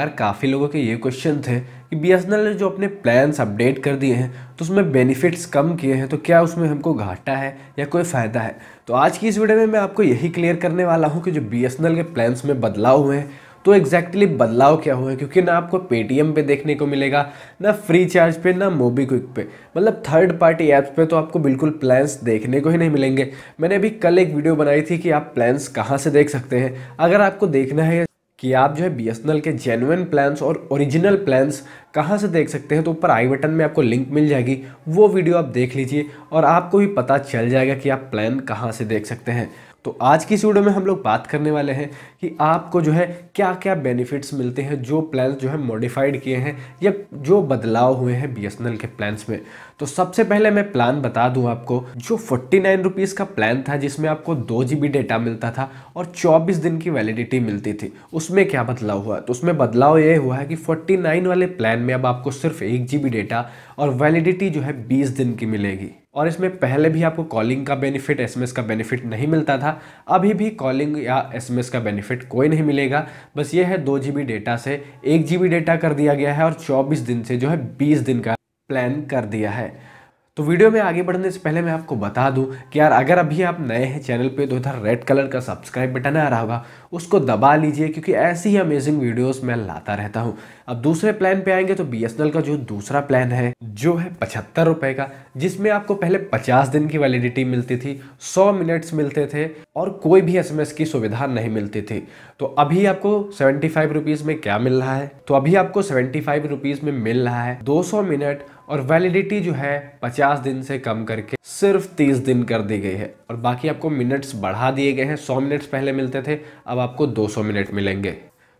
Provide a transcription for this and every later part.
यार काफ़ी लोगों के ये क्वेश्चन थे कि बी ने जो अपने प्लान्स अपडेट कर दिए हैं तो उसमें बेनिफिट्स कम किए हैं तो क्या उसमें हमको घाटा है या कोई फ़ायदा है तो आज की इस वीडियो में मैं आपको यही क्लियर करने वाला हूँ कि जो बी के प्लान्स में बदलाव हुए हैं तो एग्जैक्टली exactly बदलाव क्या हुआ है क्योंकि ना आपको पेटीएम पे देखने को मिलेगा ना फ्री चार्ज पे ना मोबीक्विक पे मतलब थर्ड पार्टी ऐप्स पे तो आपको बिल्कुल प्लान्स देखने को ही नहीं मिलेंगे मैंने अभी कल एक वीडियो बनाई थी कि आप प्लान्स कहाँ से देख सकते हैं अगर आपको देखना है कि आप जो है बी के जेनुअन प्लान्स और ओरिजिनल प्लान्स कहाँ से देख सकते हैं तो ऊपर आई बटन में आपको लिंक मिल जाएगी वो वीडियो आप देख लीजिए और आपको भी पता चल जाएगा कि आप प्लान कहाँ से देख सकते हैं तो आज की इस वीडियो में हम लोग बात करने वाले हैं कि आपको जो है क्या क्या बेनिफिट्स मिलते हैं जो प्लान्स जो है मॉडिफाइड किए हैं या जो बदलाव हुए हैं बी के प्लान्स में तो सबसे पहले मैं प्लान बता दूं आपको जो फोर्टी नाइन रुपीज़ का प्लान था जिसमें आपको दो जी डेटा मिलता था और चौबीस दिन की वैलिडिटी मिलती थी उसमें क्या बदलाव हुआ तो उसमें बदलाव ये हुआ है कि फोर्टी वाले प्लान में अब आपको सिर्फ एक जी डेटा और वैलिडिटी जो है बीस दिन की मिलेगी और इसमें पहले भी आपको कॉलिंग का बेनिफिट एसएमएस का बेनिफिट नहीं मिलता था अभी भी कॉलिंग या एसएमएस का बेनिफिट कोई नहीं मिलेगा बस ये है दो जी डेटा से एक जी डेटा कर दिया गया है और चौबीस दिन से जो है बीस दिन का प्लान कर दिया है तो वीडियो में आगे बढ़ने से पहले मैं आपको बता दूं कि यार अगर अभी आप नए हैं चैनल पे तो इधर रेड कलर का सब्सक्राइब बटन आ रहा होगा उसको दबा लीजिए क्योंकि ऐसी ही अमेजिंग वीडियोस मैं लाता रहता हूं अब दूसरे प्लान पे आएंगे तो बी का जो दूसरा प्लान है जो है पचहत्तर रुपये का जिसमें आपको पहले पचास दिन की वैलिडिटी मिलती थी सौ मिनट्स मिलते थे और कोई भी एस की सुविधा नहीं मिलती थी तो अभी आपको सेवेंटी फाइव में क्या मिल रहा है तो अभी आपको सेवेंटी फाइव में मिल रहा है दो मिनट और वैलिडिटी जो है 50 दिन से कम करके सिर्फ 30 दिन कर दी गई है और बाकी आपको मिनट्स बढ़ा दिए गए हैं 100 मिनट्स पहले मिलते थे अब आपको 200 मिनट मिलेंगे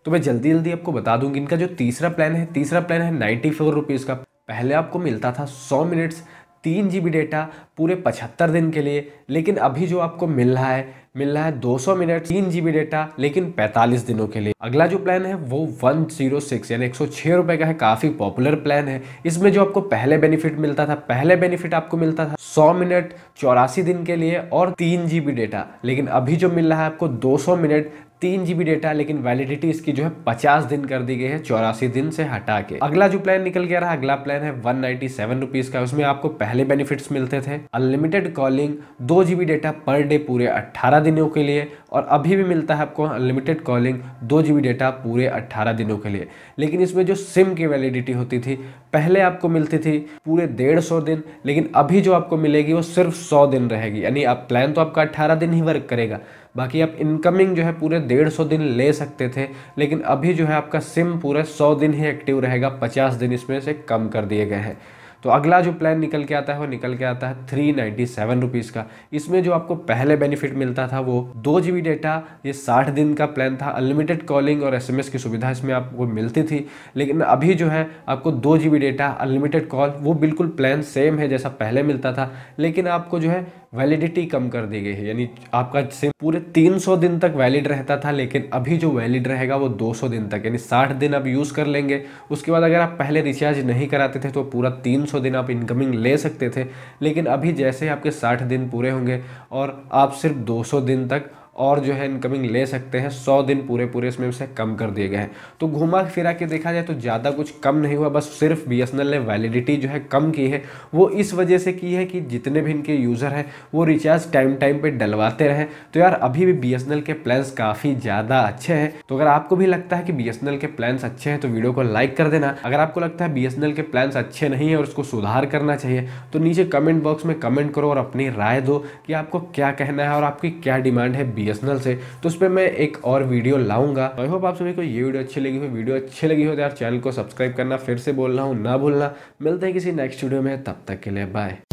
तो मैं जल्दी जल्दी आपको बता दूंगी इनका जो तीसरा प्लान है तीसरा प्लान है नाइन्टी फोर रुपीज़ का पहले आपको मिलता था सौ मिनट्स तीन जी बी डेटा पूरे पचहत्तर दिन के लिए लेकिन अभी जो आपको मिल रहा है मिल रहा है 200 मिनट तीन जी डेटा लेकिन 45 दिनों के लिए अगला जो प्लान है वो 106 यानी एक सौ का है काफ़ी पॉपुलर प्लान है इसमें जो आपको पहले बेनिफिट मिलता था पहले बेनिफिट आपको मिलता था 100 मिनट चौरासी दिन के लिए और तीन जी डेटा लेकिन अभी जो मिल रहा है आपको सौ मिनट तीन जीबी डेटा लेकिन वैलिडिटी इसकी जो है पचास दिन कर दी गई है चौरासी दिन से हटा के अगला जो प्लान निकल गया रहा अगला प्लान है वन नाइन्टी सेवन रुपीज़ का उसमें आपको पहले बेनिफिट्स मिलते थे अनलिमिटेड कॉलिंग दो जी डेटा पर डे पूरे अट्ठारह दिनों के लिए और अभी भी मिलता है आपको अनलिमिटेड कॉलिंग दो जी डेटा पूरे अट्ठारह दिनों के लिए लेकिन इसमें जो सिम की वैलिडिटी होती थी पहले आपको मिलती थी पूरे डेढ़ सौ दिन लेकिन अभी जो आपको मिलेगी वो सिर्फ सौ दिन रहेगी यानी आप प्लान तो आपका अट्ठारह दिन ही वर्क करेगा बाकी आप इनकमिंग जो है पूरे डेढ़ सौ दिन ले सकते थे लेकिन अभी जो है आपका सिम पूरे सौ दिन ही एक्टिव रहेगा पचास दिन इसमें से कम कर दिए गए हैं तो अगला जो प्लान निकल के आता है वो निकल के आता है थ्री नाइन्टी सेवन रुपीज़ का इसमें जो आपको पहले बेनिफिट मिलता था वो दो जी बी डेटा ये साठ दिन का प्लान था अनलिमिटेड कॉलिंग और एस एम एस की सुविधा इसमें आपको मिलती थी लेकिन अभी जो है आपको दो G B data unlimited call वो बिल्कुल प्लान सेम है जैसा पहले मिलता था लेकिन आपको जो है वैलिडिटी कम कर दी गई है यानी आपका सिम पूरे 300 दिन तक वैलिड रहता था लेकिन अभी जो वैलिड रहेगा वो 200 दिन तक यानी 60 दिन आप यूज़ कर लेंगे उसके बाद अगर आप पहले रिचार्ज नहीं कराते थे तो पूरा 300 दिन आप इनकमिंग ले सकते थे लेकिन अभी जैसे ही आपके साठ दिन पूरे होंगे और आप सिर्फ दो दिन तक और जो है इनकमिंग ले सकते हैं सौ दिन पूरे पूरे इसमें से कम कर दिए गए हैं तो घुमा फिरा के देखा जाए तो ज़्यादा कुछ कम नहीं हुआ बस सिर्फ बी ने वैलिडिटी जो है कम की है वो इस वजह से की है कि जितने भी इनके यूज़र हैं वो रिचार्ज टाइम टाइम पर डलवाते रहें तो यार अभी भी बी के प्लान्स काफ़ी ज़्यादा अच्छे हैं तो अगर आपको भी लगता है कि बी के प्लान्स अच्छे हैं तो वीडियो को लाइक कर देना अगर आपको लगता है बी के प्लान्स अच्छे नहीं है और उसको सुधार करना चाहिए तो नीचे कमेंट बॉक्स में कमेंट करो और अपनी राय दो कि आपको क्या कहना है और आपकी क्या डिमांड है बी बीएसएनएल से तो उस पर मैं एक और वीडियो लाऊंगा आई होप आप सभी को ये वीडियो अच्छी लगी हो वीडियो अच्छी लगी हो तो यार चैनल को सब्सक्राइब करना फिर से बोल रहा हूँ ना भूलना मिलते हैं किसी नेक्स्ट वीडियो में तब तक के लिए बाय